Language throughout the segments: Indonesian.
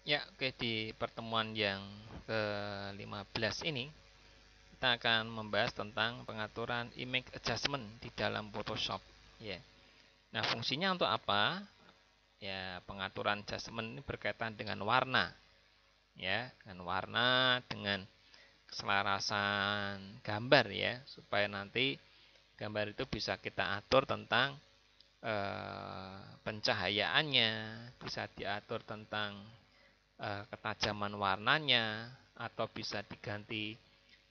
Ya, oke di pertemuan yang ke-15 ini kita akan membahas tentang pengaturan image adjustment di dalam Photoshop, ya. Nah, fungsinya untuk apa? Ya, pengaturan adjustment ini berkaitan dengan warna. Ya, dengan warna, dengan keselarasan gambar ya, supaya nanti gambar itu bisa kita atur tentang eh, pencahayaannya, bisa diatur tentang Eh, ketajaman warnanya atau bisa diganti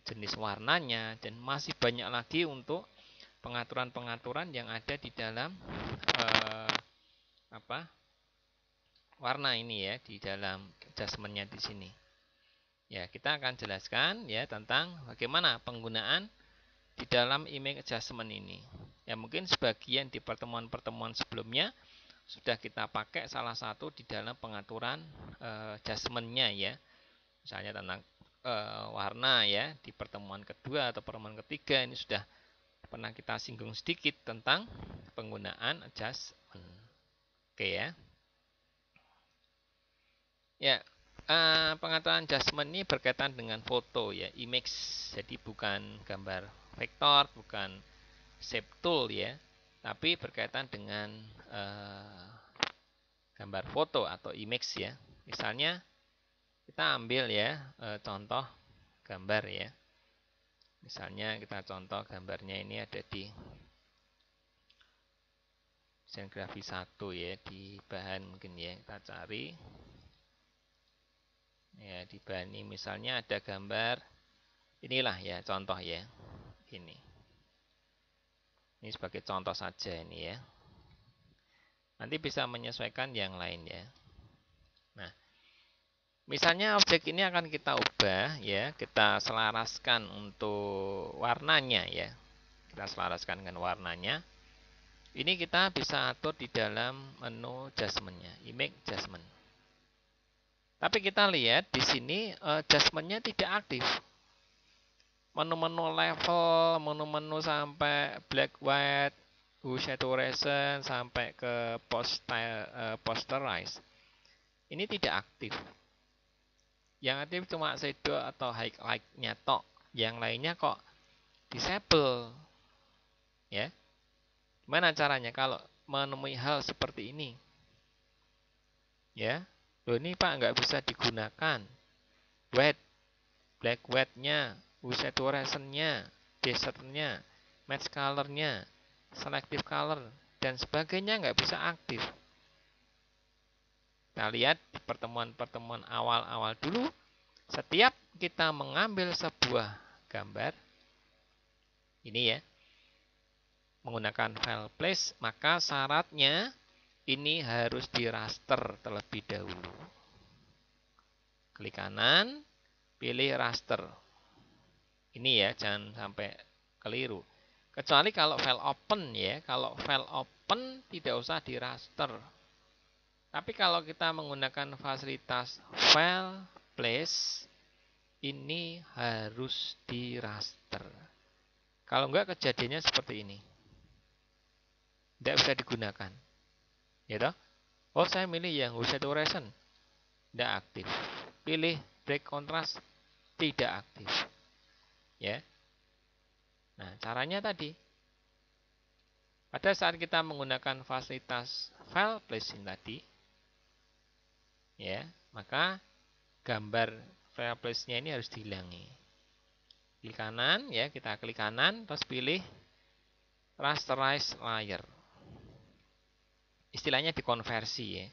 jenis warnanya dan masih banyak lagi untuk pengaturan-pengaturan yang ada di dalam eh, apa warna ini ya di dalam adjustmentnya di sini ya kita akan jelaskan ya tentang bagaimana penggunaan di dalam image adjustment ini ya mungkin sebagian di pertemuan-pertemuan sebelumnya sudah kita pakai salah satu di dalam pengaturan uh, adjustmentnya ya misalnya tentang uh, warna ya di pertemuan kedua atau pertemuan ketiga ini sudah pernah kita singgung sedikit tentang penggunaan adjustment oke ya ya uh, pengaturan adjustment ini berkaitan dengan foto ya image jadi bukan gambar vektor bukan shape tool ya tapi berkaitan dengan uh, gambar foto atau image ya. Misalnya kita ambil ya e, contoh gambar ya. Misalnya kita contoh gambarnya ini ada di desain grafis 1 ya di bahan mungkin ya kita cari ya di bahan ini misalnya ada gambar inilah ya contoh ya ini ini sebagai contoh saja ini ya Nanti bisa menyesuaikan yang lain ya Nah, misalnya objek ini akan kita ubah ya, kita selaraskan untuk warnanya ya. Kita selaraskan dengan warnanya. Ini kita bisa atur di dalam menu adjustmentnya image adjustment. Tapi kita lihat di sini eh, adjustmentnya tidak aktif menu-menu level, menu-menu sampai black white hue saturation sampai ke poster, eh, posterize ini tidak aktif yang aktif cuma sedo atau highlight nya tok yang lainnya kok disable ya mana caranya kalau menemui hal seperti ini ya loh ini pak nggak bisa digunakan wet black wet nya saturation nya desert nya match color nya selective color, dan sebagainya nggak bisa aktif. Kita nah, lihat di pertemuan-pertemuan awal-awal dulu, setiap kita mengambil sebuah gambar, ini ya, menggunakan file place, maka syaratnya ini harus di raster terlebih dahulu. Klik kanan, pilih raster. Ini ya, jangan sampai keliru. Kecuali kalau file open ya, kalau file open tidak usah di raster. Tapi kalau kita menggunakan fasilitas file place, ini harus di raster. Kalau enggak kejadiannya seperti ini. Tidak bisa digunakan. Ya toh? Oh, saya milih yang user saturation. Tidak aktif. Pilih break contrast tidak aktif. Ya. Nah, caranya tadi. Pada saat kita menggunakan fasilitas file placing tadi, ya, maka gambar file place-nya ini harus dihilangi. Klik kanan, ya, kita klik kanan, terus pilih rasterize layer. Istilahnya dikonversi ya.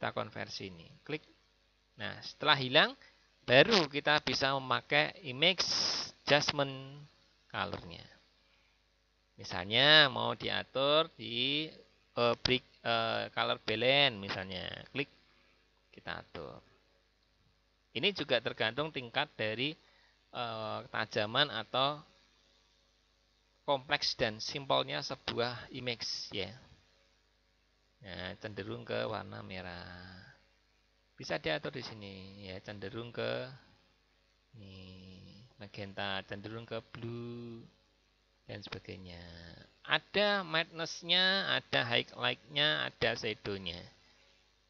Kita konversi ini. Klik. Nah, setelah hilang, baru kita bisa memakai image adjustment alurnya. Misalnya mau diatur di uh, e, break, uh, e, color balance misalnya, klik kita atur. Ini juga tergantung tingkat dari uh, e, ketajaman atau kompleks dan simpelnya sebuah image ya. Nah, cenderung ke warna merah. Bisa diatur di sini ya, cenderung ke ini magenta cenderung ke blue dan sebagainya ada madnessnya ada high like ada shadownya.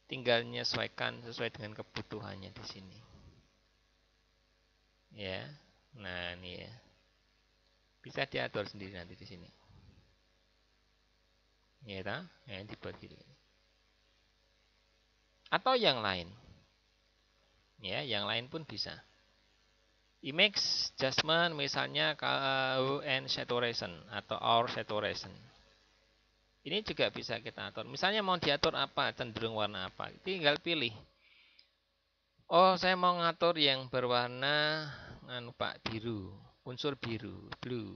tinggal menyesuaikan sesuai dengan kebutuhannya di sini ya nah ini ya bisa diatur sendiri nanti di sini ya ta ya dibagi atau yang lain ya yang lain pun bisa image adjustment misalnya uh, and saturation atau our saturation ini juga bisa kita atur misalnya mau diatur apa cenderung warna apa tinggal pilih oh saya mau ngatur yang berwarna anu pak biru unsur biru blue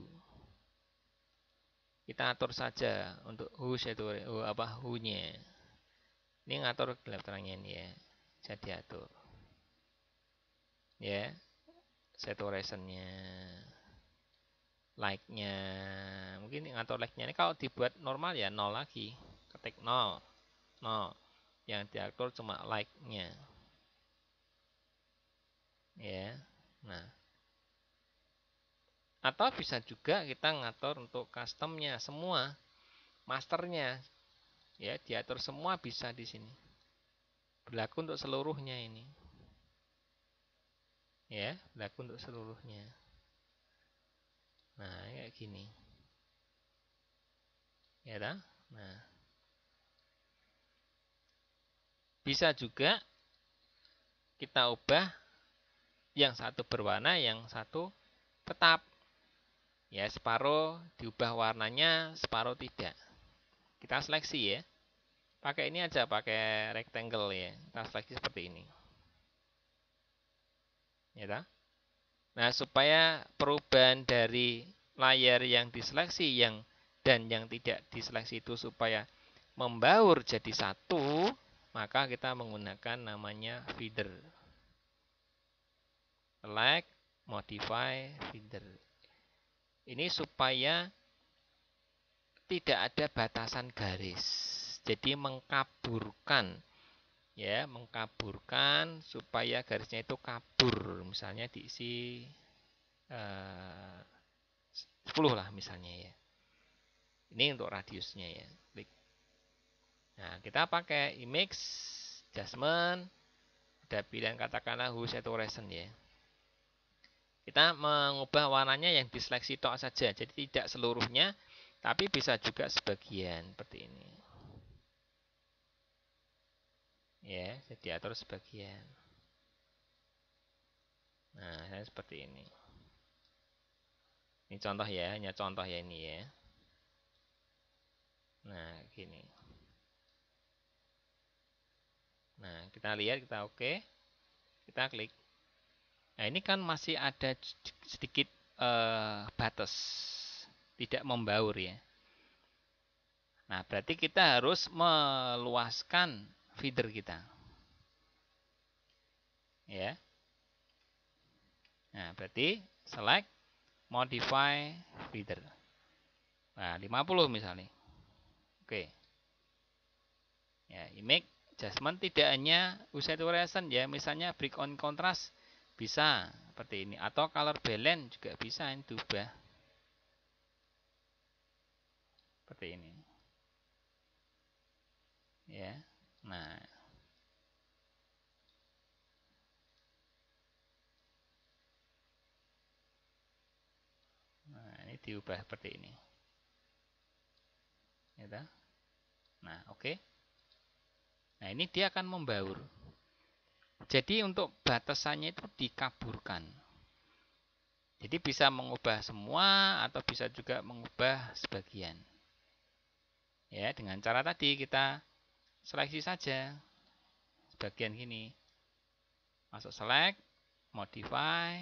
kita atur saja untuk Hue saturation hu apa hu nya ini ngatur gelap terangnya ini ya jadi atur ya yeah saturation-nya like-nya mungkin ngatur like-nya ini kalau dibuat normal ya nol lagi ketik nol nol yang diatur cuma like-nya ya nah atau bisa juga kita ngatur untuk customnya semua masternya ya diatur semua bisa di sini berlaku untuk seluruhnya ini ya berlaku untuk seluruhnya nah kayak gini ya dah nah bisa juga kita ubah yang satu berwarna yang satu tetap ya separuh diubah warnanya separuh tidak kita seleksi ya pakai ini aja pakai rectangle ya kita seleksi seperti ini ya Nah, supaya perubahan dari layar yang diseleksi yang dan yang tidak diseleksi itu supaya membaur jadi satu, maka kita menggunakan namanya feeder. Select, modify, feeder. Ini supaya tidak ada batasan garis. Jadi mengkaburkan ya mengkaburkan supaya garisnya itu kabur misalnya diisi eh, 10 lah misalnya ya ini untuk radiusnya ya klik nah kita pakai image adjustment ada pilihan katakanlah hue saturation ya kita mengubah warnanya yang diseleksi tok saja jadi tidak seluruhnya tapi bisa juga sebagian seperti ini ya diatur sebagian nah seperti ini ini contoh ya hanya contoh ya ini ya nah gini nah kita lihat kita oke okay. kita klik nah ini kan masih ada sedikit uh, batas tidak membaur ya nah berarti kita harus meluaskan feeder kita. Ya. Nah, berarti select modify feeder. Nah, 50 misalnya. Oke. Ya, image adjustment tidak hanya usai saturation ya, misalnya break on contrast bisa seperti ini atau color balance juga bisa ini diubah. Seperti ini. Ya. Nah, Nah, ini diubah seperti ini. Ya Nah, oke. Okay. Nah, ini dia akan membaur. Jadi untuk batasannya itu dikaburkan. Jadi bisa mengubah semua atau bisa juga mengubah sebagian. Ya, dengan cara tadi kita seleksi saja bagian ini masuk select modify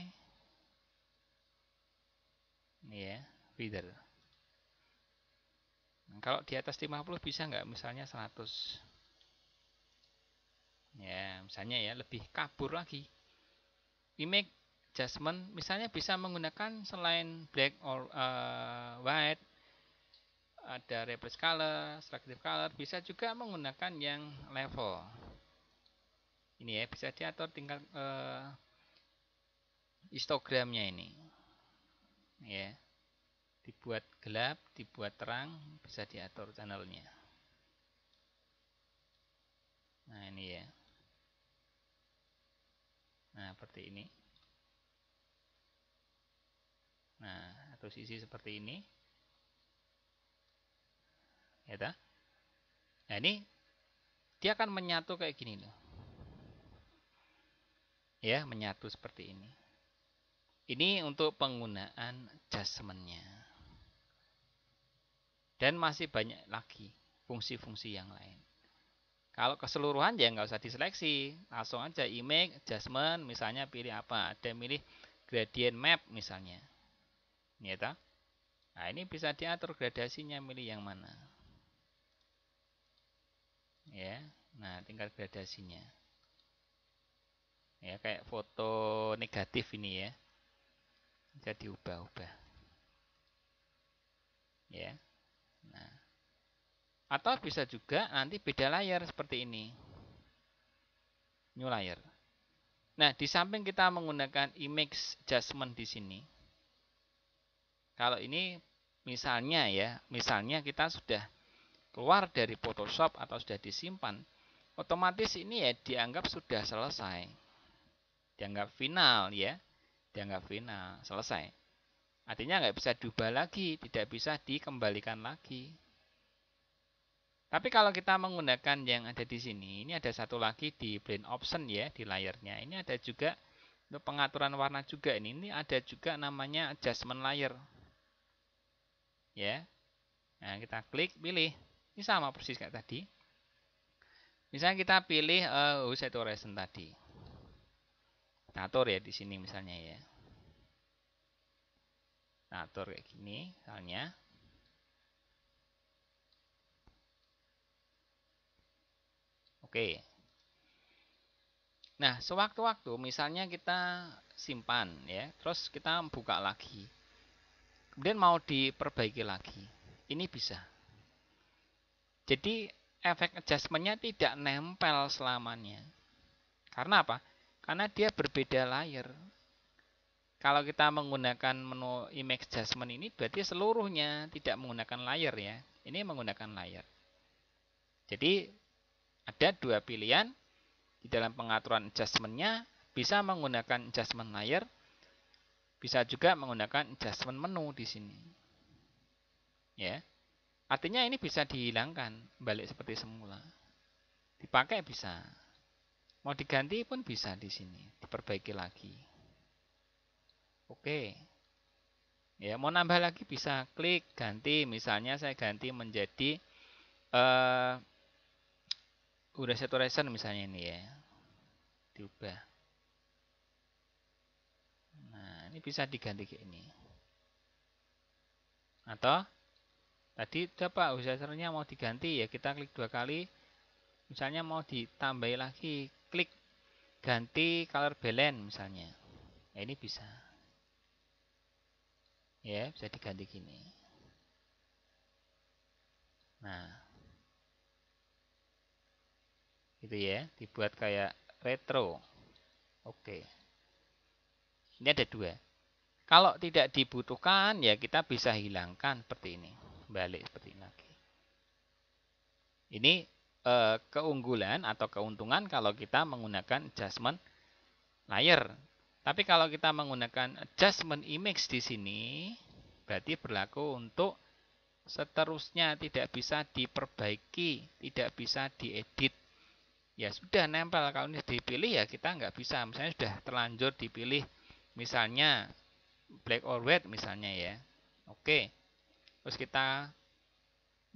ini ya feeder nah, kalau di atas 50 bisa nggak misalnya 100 ya misalnya ya lebih kabur lagi Image adjustment misalnya bisa menggunakan selain black or uh, white ada replace color, selective color, bisa juga menggunakan yang level. Ini ya, bisa diatur tingkat uh, eh, histogramnya ini. Ya. Dibuat gelap, dibuat terang, bisa diatur channelnya. Nah, ini ya. Nah, seperti ini. Nah, atau sisi seperti ini ya nah ini dia akan menyatu kayak gini loh ya menyatu seperti ini ini untuk penggunaan adjustmentnya dan masih banyak lagi fungsi-fungsi yang lain kalau keseluruhan ya nggak usah diseleksi langsung aja image adjustment misalnya pilih apa ada milih gradient map misalnya ya Nah, ini bisa diatur gradasinya milih yang mana ya nah tingkat gradasinya ya kayak foto negatif ini ya bisa diubah-ubah ya nah atau bisa juga nanti beda layar seperti ini new layer nah di samping kita menggunakan image adjustment di sini kalau ini misalnya ya misalnya kita sudah keluar dari Photoshop atau sudah disimpan, otomatis ini ya dianggap sudah selesai. Dianggap final ya, dianggap final, selesai. Artinya nggak bisa diubah lagi, tidak bisa dikembalikan lagi. Tapi kalau kita menggunakan yang ada di sini, ini ada satu lagi di blend option ya, di layernya. Ini ada juga untuk pengaturan warna juga ini. Ini ada juga namanya adjustment layer. Ya. Nah, kita klik pilih. Ini sama persis kayak tadi. Misalnya kita pilih uh, whole saturation tadi. Nah, atur ya di sini misalnya ya. Nah, atur kayak gini misalnya. Oke. Nah, sewaktu-waktu misalnya kita simpan ya, terus kita buka lagi. Kemudian mau diperbaiki lagi. Ini bisa. Jadi efek adjustmentnya tidak nempel selamanya. Karena apa? Karena dia berbeda layer. Kalau kita menggunakan menu image adjustment ini berarti seluruhnya tidak menggunakan layer ya. Ini menggunakan layer. Jadi ada dua pilihan di dalam pengaturan adjustmentnya bisa menggunakan adjustment layer, bisa juga menggunakan adjustment menu di sini. Ya. Artinya ini bisa dihilangkan, balik seperti semula. Dipakai bisa. Mau diganti pun bisa di sini, diperbaiki lagi. Oke. Ya, mau nambah lagi bisa klik ganti. Misalnya saya ganti menjadi eh uh, udah saturation misalnya ini ya. Diubah. Nah, ini bisa diganti kayak ini. Atau Tadi coba usernya mau diganti ya, kita klik dua kali. Misalnya mau ditambahi lagi, klik ganti color balance misalnya. Ya, ini bisa. Ya, bisa diganti gini. Nah. Gitu ya, dibuat kayak retro. Oke. Ini ada dua. Kalau tidak dibutuhkan ya kita bisa hilangkan seperti ini balik seperti ini lagi. Ini eh, keunggulan atau keuntungan kalau kita menggunakan adjustment layer. Tapi kalau kita menggunakan adjustment image di sini, berarti berlaku untuk seterusnya tidak bisa diperbaiki, tidak bisa diedit. Ya sudah nempel kalau ini dipilih ya kita nggak bisa. Misalnya sudah terlanjur dipilih, misalnya black or white misalnya ya. Oke terus kita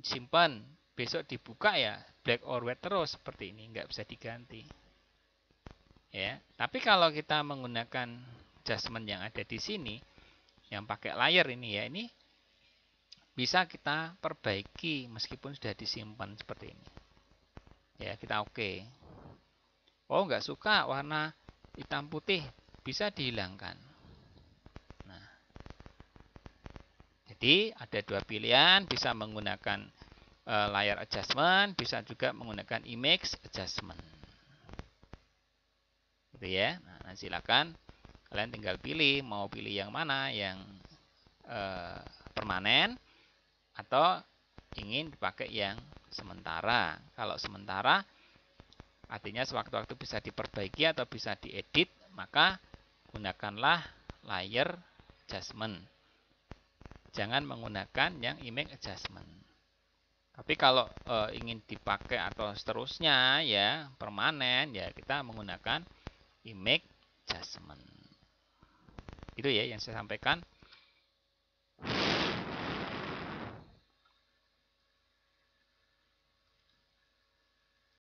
simpan besok dibuka ya black or white terus seperti ini nggak bisa diganti ya tapi kalau kita menggunakan adjustment yang ada di sini yang pakai layer ini ya ini bisa kita perbaiki meskipun sudah disimpan seperti ini ya kita oke okay. oh nggak suka warna hitam putih bisa dihilangkan Jadi ada dua pilihan, bisa menggunakan e, layar adjustment, bisa juga menggunakan image adjustment. Gitu ya. Nah, nah silakan kalian tinggal pilih mau pilih yang mana, yang e, permanen atau ingin dipakai yang sementara. Kalau sementara artinya sewaktu-waktu bisa diperbaiki atau bisa diedit, maka gunakanlah layer adjustment jangan menggunakan yang image adjustment. Tapi kalau e, ingin dipakai atau seterusnya ya permanen ya kita menggunakan image adjustment. Itu ya yang saya sampaikan.